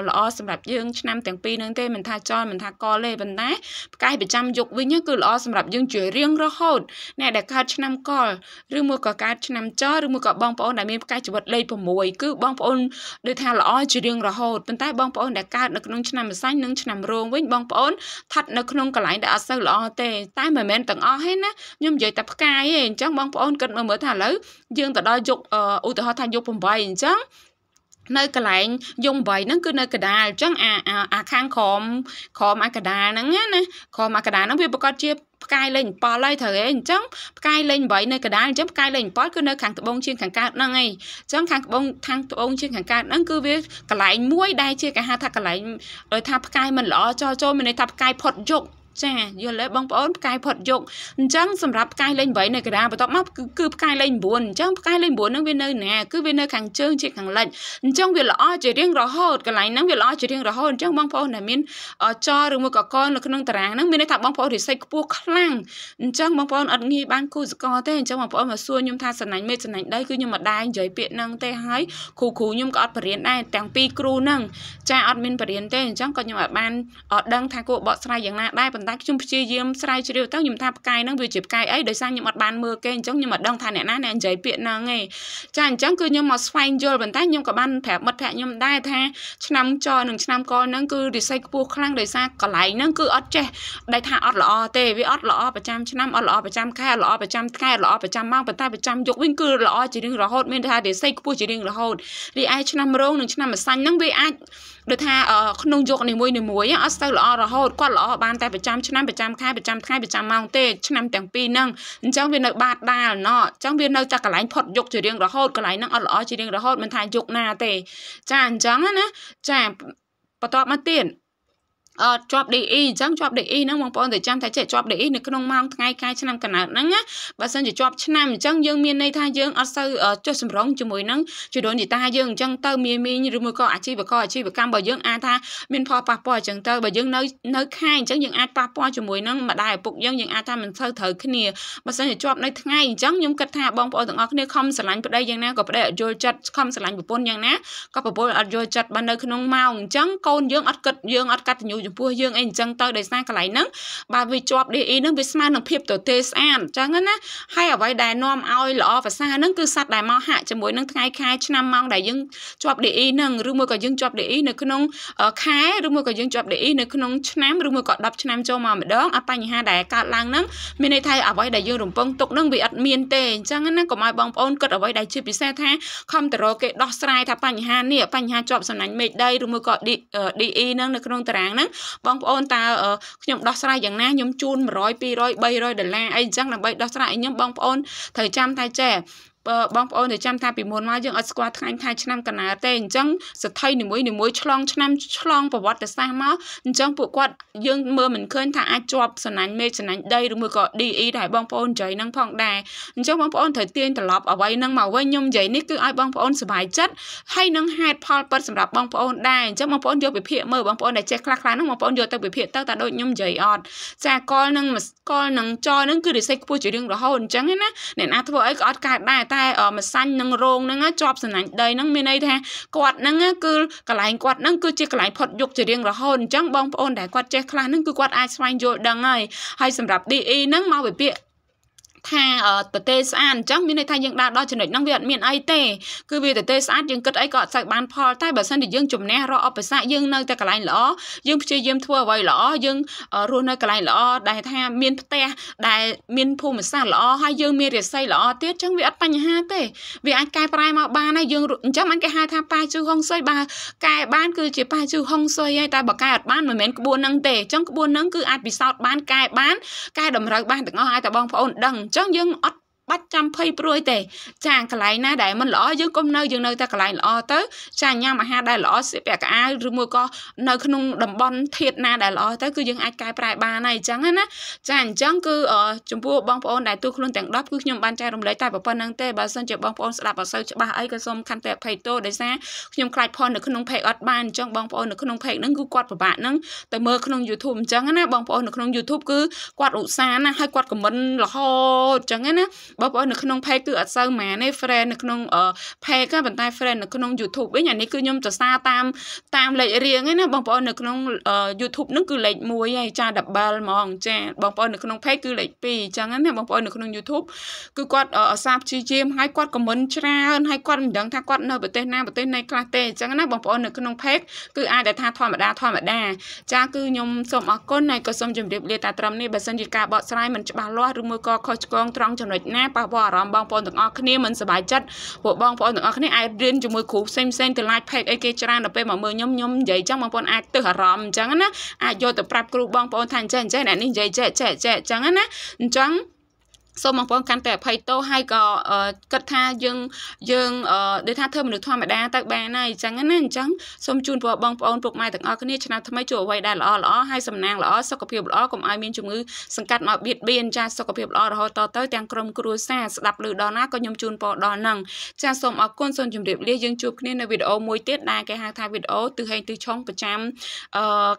ល្អសម្រាប់យើងឆ្នាំទាំងពីរនឹងទេមិនថាចន់មិនថាកលទេប៉ុន្តែផ្កាយប្រចាំយកវិញគឺល្អសម្រាប់យើងជារៀងរហូតអ្នកដែលកើតឆ្នាំកលឬមួយក៏កើតឆ្នាំចឬមួយក៏បងប្អូនដែលមានផ្កាយជីវិតលេខ6គឺបងប្អូនដូចថាល្អជារៀងរហូតប៉ុន្តែបងប្អូនដែលកើតនៅក្នុងឆ្នាំម្សាញ់និងឆ្នាំរោងវិញបងប្អូនស្ថិតនៅក្នុងកន្លែងដែលអត់សូវល្អទេតែមិនមែនទាំងអស់ទេណាខ្ញុំនិយាយតែផ្កាយទេអញ្ចឹងបងប្អូនគិតមើលមើលថាឥឡូវយើងទៅដល់យកឧទាហរណ៍ថាយក8អញ្ចឹងនៅកន្លែងយង8ហ្នឹងគឺនៅកដាលអញ្ចឹងអាអាខាងក្រមក្រមអាកដាលហ្នឹងណាក្រមអាកដាលហ្នឹងវាប្រកាសជាផ្កាយលេខ7ហើយត្រូវឯងអញ្ចឹងផ្កាយលេខ8នៅកដាលអញ្ចឹងផ្កាយលេខ7គឺនៅខាងត្បូងជាងខាងកើតហ្នឹងឯងអញ្ចឹងខាងត្បូងខាងត្បូងជាងខាងកើតហ្នឹងគឺវាកន្លែងមួយដែលជាគេហៅថាកន្លែងដោយថាផ្កាយមិនល្អចោចូលមានន័យថាផ្កាយផុតយុគចាយល់ទេបងប្អូនផ្កាយផុតយកអញ្ចឹងសម្រាប់ផ្កាយលេខ8នៅកណ្ដាលបន្ទាប់មកគឺគឺផ្កាយលេខ9អញ្ចឹងផ្កាយលេខ9ហ្នឹងវានៅណាគឺវានៅខាងជើងជាខាងលិចអញ្ចឹងវាល្អជារៀងរហូតកន្លែងហ្នឹងវាល្អជារៀងរហូតអញ្ចឹងបងប្អូនដែលមានចឬមួយកកនៅក្នុងតារាងហ្នឹងមានន័យថាបងប្អូនរិស័យខ្ពស់ខ្លាំងអញ្ចឹងបងប្អូនអត់ងាយបានគូសកលទេអញ្ចឹងបងប្អូនមកសួរខ្ញុំថាសំណាញ់មេសំណាញ់ដីគឺខ្ញុំមិនដែរនិយាយពាក្យហ្នឹងទេហើយគ្រូគ្រូខ្ញុំក៏អត់បរៀនដែរទាំងពីរគ្រូហ្នឹងចាអត់មានបរៀនទេអញ្ចឹងក៏ខ្ញុំអត់បានអត់ដឹងថាគួរបកស្រាយយ៉ាងណាដែរប៉ុន្តែន្តែខ្ញុំព្យាយាមស្រាវជ្រាវទៅខ្ញុំថាផ្កាយហ្នឹងវាជាផ្កាយអីដោយសារខ្ញុំអត់បានមើលគេអញ្ចឹងខ្ញុំអត់ដឹងថាអ្នកណាអ្នកនិយាយពាក្យហ្នឹងឯងចាអញ្ចឹងគឺខ្ញុំមកស្វែងយល់ប៉ុន្តែខ្ញុំក៏បានប្រាប់មិត្តភ័ក្តិខ្ញុំដែរថាឆ្នាំចនិងឆ្នាំកហ្នឹងគឺរិស័យខ្ពស់ខ្លាំងដោយសារកន្លែងហ្នឹងគឺអត់ចេះដែលថាអត់ល្អទេវាអត់ល្អប្រចាំឆ្នាំអត់ល្អប្រចាំខែអត់ល្អប្រចាំថ្ងៃអត់ល្អប្រចាំម៉ោងប៉ុន្តែប្រចាំយប់វិញគឺល្អជារៀងរហូតមានថារិស័យខ្ពស់ជារៀងរហូតរីឯឆ្នាំរោងនិងឆ្នាំម្សាញ់ហ្នឹងវាអាចដូចថាក្នុងយកនីមួយនីមួយអត់ស្ទើរល្អរហូតគាត់ល្អបានតែប្រចាំឆ្នាំប្រចាំខែប្រចាំថ្ងៃប្រចាំម៉ោងទេឆ្នាំទាំងពីរហ្នឹងអញ្ចឹងវានៅបាតដាលណោះអញ្ចឹងវានៅតែកន្លែងផុតយកជារៀងរហូតកន្លែងហ្នឹងអត់ល្អជារៀងរហូតមិនថាយកណាទេ ចាអញ្ចឹងណាចាបន្ទាប់មកទៀតអត់ជាប់ DE អញ្ចឹងជាប់ DE ហ្នឹងបងប្អូនតែចាំតែចេះជាប់ DE នៅក្នុងម៉ោងថ្ងៃខែឆ្នាំកណើតហ្នឹងណាបើសិនជាជាប់ឆ្នាំអញ្ចឹងយើងមានន័យថាយើងអត់សូវចុះសម្រងជាមួយនឹងជីដូនជីតាយើងអញ្ចឹងទៅមានមីងឬមួយក៏អាជីវករអាជីវកម្មរបស់យើងអាចថាមានផលប៉ះពាល់អញ្ចឹងទៅបើយើងនៅនៅខែអញ្ចឹងយើងអាចប៉ះពាល់ជាមួយនឹងម្ដាយឪពុកយើងយើងអាចថាមិនសូវត្រូវគ្នាបើសិនជាជាប់នៅថ្ងៃអញ្ចឹងខ្ញុំគិតថាបងប្អូនទាំងអស់គ្នាខំស្រឡាញ់ប្តីយ៉ាងណាក៏ប្តីអត់យល់ចិត្តខំស្រឡាញ់ប្រពន្ធយ៉ាងណាក៏ប្រពន្ធអត់យល់ចិត្តបើនៅក្នុងម៉ោងអញ្ចឹងកូនយើងអត់គិតយើងអត់កតញ្ញូចំពោះយើងអីអញ្ចឹងទៅដោយសារកន្លែងហ្នឹងបើវាជាប់ DE ហ្នឹងវាស្មើនឹងភាពទទេស្អាតអញ្ចឹងណាហើយអ្វីដែលនាំឲ្យល្អភាសាហ្នឹងគឺសัตว์ដែលមកហាក់ជាមួយនឹងថ្ងៃខែឆ្នាំម៉ោងដែលយើងជាប់ DE ហ្នឹងឬមួយក៏យើងជាប់ DE នៅក្នុងខែឬមួយក៏យើងជាប់ DE នៅក្នុងឆ្នាំឬមួយក៏10ឆ្នាំចូលមកម្ដងអាបញ្ហាដែលកើតឡើងហ្នឹងមានន័យថាអ្វីដែលយើងរំពឹងទុកហ្នឹងវាអត់មានទេអញ្ចឹងណាកុំឲ្យបងប្អូនគិតអ្វីដែលជាពិសេសថាខំតរគេដោះស្រាយថាបញ្ហានេះបញ្ហាជាប់សំណាញ់មេឃដីឬមួយក៏ DE ហ្នឹងនៅក្នុងតារាងហ្នឹងបងប្អូនតើខ្ញុំដោះស្រាយយ៉ាងណាខ្ញុំជូន100 200 300ដុល្លារអីចឹងដើម្បីដោះស្រាយឲ្យខ្ញុំបងប្អូនត្រូវចាំតែចេះបងប្អូនដែលចាំថាពីមុនមកយើងអត់ស្គាល់ថ្ងៃខែឆ្នាំកណ្ដាលទេអញ្ចឹងសទ្ធិនីមួយនីមួយឆ្លងឆ្នាំឆ្លងប្រវត្តិសាស្ត្រមកអញ្ចឹងពួកគាត់យើងមើលមិនឃើញថាអាចជាប់សណាញ់មេឃសណាញ់ដីឬមួយក៏ DE ដែលបងប្អូននិយាយនឹងផងដែរអញ្ចឹងបងប្អូនត្រូវទាញត្រឡប់អ្វីនឹងមកវិញខ្ញុំនិយាយនេះគឺឲ្យបងប្អូនសប្បាយចិត្តហើយនឹងហេតុផលពិតសម្រាប់បងប្អូនដែរអញ្ចឹងបងប្អូនយកពិភាក្សាមើលបងប្អូនដែលចេះខ្លះខ្លះហ្នឹងបងប្អូនយកទៅពិភាក្សាទៅតែដូចខ្ញុំនិយាយអត់ចាកលនឹងកលនឹងចនឹងគឺរិស័យខ្ពស់ជារៀងរហូតអញ្ចឹងណាអ្នកណាធ្វើអីក៏អត់កើតដែរតែតែម្សាញ់និងរោងហ្នឹងជាប់សំណាញ់ដីហ្នឹងមានន័យថាគាត់ហ្នឹងគឺកន្លែងគាត់ហ្នឹងគឺជាកន្លែងផុតយុគជារៀងរហូតអញ្ចឹងបងប្អូនដែលគាត់ចេះខ្លះហ្នឹងគឺគាត់អាចស្វែងយល់ដឹងហើយហើយសម្រាប់ DE ហ្នឹងមកពីពាក្យថាទទេស្អាតអញ្ចឹងមានន័យថាយើងដើរដល់ចំណុចហ្នឹងវាអត់មានអីទេ គឺវាទទេស្អាតយើងគិតអីក៏អត់សូវបានផលតែបើសិនជាយើងជំនះរាល់ឧបសគ្គយើងនៅតែកន្លែងល្អយើងព្យាយាមធ្វើអ្វីល្អយើងរស់នៅកន្លែងល្អដែលថាមានផ្ទះដែលមានភូមិសាស្ត្រល្អហើយយើងមានរាសីល្អទៀតអញ្ចឹងវាអត់បញ្ហាទេវាអាចកែប្រែមកបានហើយយើងអញ្ចឹងបានគេហៅថាប៉ាជឺហុងសុយបើកែបានគឺជាប៉ាជឺហុងសុយហើយតែបើកែអត់បានមិនមែនក្បួនហ្នឹងទេអញ្ចឹងក្បួនហ្នឹងគឺអាចពិសោធន៍បានកែបានកែតម្រូវបានទាំងអស់ឲ្យតែបងប្អូនដឹងចឹងយើងអត់បាច់ចាំភ័យព្រួយទេ ចាកន្លែងណាដែលមិនល្អយើងកុំនៅយើងនៅតែកន្លែងល្អទៅ ចាញ៉ាំអាហារដែលល្អស្លៀកពាក់ក្អាវឬមួយក៏នៅក្នុងតំបន់ធាត ណាដែលល្អទៅគឺយើងអាចកែប្រែបានហើយអញ្ចឹងណាចាអញ្ចឹងគឺចំពោះបងប្អូនដែលទូខ្លួនទាំង10គឺខ្ញុំបានចែករំលែកតែប៉ុណ្្នឹងទេបើសិនជាបងប្អូនស្ដាប់អត់សូវច្បាស់អីក៏សូមខន្តីអភ័យទោសដោយសារខ្ញុំខ្លាចផលនៅក្នុង page អត់បានអញ្ចឹងបងប្អូននៅក្នុង page ហ្នឹងគឺគាត់ពិបាកហ្នឹងទៅមើលក្នុង YouTube អញ្ចឹងណាបងប្អូននៅក្នុង YouTube គឺគាត់ឧស្សាហ៍ណាហើយគាត់ខមមិនលហោអញ្ចឹងណាបងប្អូននៅក្នុង page គឺអត់សូវម៉ានទេ friend នៅក្នុង page ហ្នឹងប៉ុន្តែ friend នៅក្នុង YouTube វិញអានេះគឺខ្ញុំសរសារតាមតាមលេខរៀងឯណាបងប្អូននៅក្នុង YouTube ហ្នឹងគឺលេខ1ហើយចា double ហ្មងចាបងប្អូននៅក្នុង page គឺលេខ2អញ្ចឹងណាបងប្អូននៅក្នុង YouTube គឺគាត់អសាព្យាយាមហើយគាត់ comment ច្រើនហើយគាត់មិនដឹងថាគាត់នៅប្រទេសណាប្រទេសណីខ្លះទេអញ្ចឹងណាបងប្អូននៅក្នុង page គឺអាចតែថាធម្មតាធម្មតាចាគឺខ្ញុំសូមអរគុណហើយក៏សូមជម្រាបលាតាត្រឹមនេះបើសិនជាការបកស្រាយមិនច្បាស់លាស់ឬមួយក៏ខុសឆ្គងត្រង់ចំណុចណាប៉ះពាល់អារម្មណ៍បងប្អូនទាំងអស់គ្នាមិនសប្បាយចិត្តពួកបងប្អូនទាំងអស់គ្នាអាចរៀនជាមួយគ្រូផ្សេងផ្សេងទៅ live page អីគេច្រើនដល់ពេលមកមើលខ្ញុំខ្ញុំនិយាយចឹងបងប្អូនអាចទិសអារម្មណ៍អញ្ចឹងណាអាចយកទៅប្រាប់គ្រូបងប្អូនថាអញ្ចឹងអញ្ចឹងអ្នកនេះនិយាយចេះចេះចេះអញ្ចឹងណាអញ្ចឹងសូមបងប្អូនកាន់តែអភ័យទោសហើយក៏គិតថាយើងយើងដូចថាធ្វើមនុស្សធម្មតាទៅបានហើយអញ្ចឹងណាអញ្ចឹងសូមជូនពរបងប្អូនពុកម៉ែទាំងអស់គ្នាឆ្នាំថ្មីជួបអ្វីដែលល្អល្អហើយសំណាងល្អសុខភាពល្អកុំឲ្យមានជំងឺសង្កាត់មកបៀតបៀនចាសុខភាពល្អរហូតតទៅ ទាំងក្រុមគ្រួសារស្ដាប់ឮដល់ណាក៏ខ្ញុំជូនពរដល់ហ្នឹងចាសូមអរគុណសូមជម្រាបលាយើងជួបគ្នានៅវីដេអូមួយទៀតដែលគេហៅថាវីដេអូទិហេងទិឆុងប្រចាំ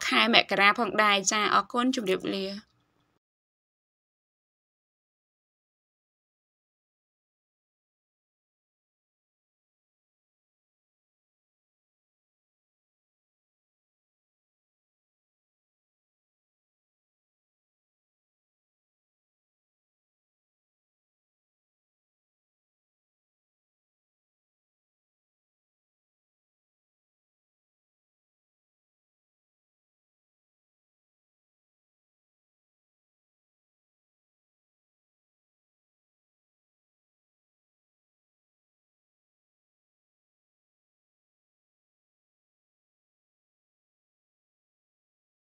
ខែមករាផងដែរចាអរគុណជម្រាបលា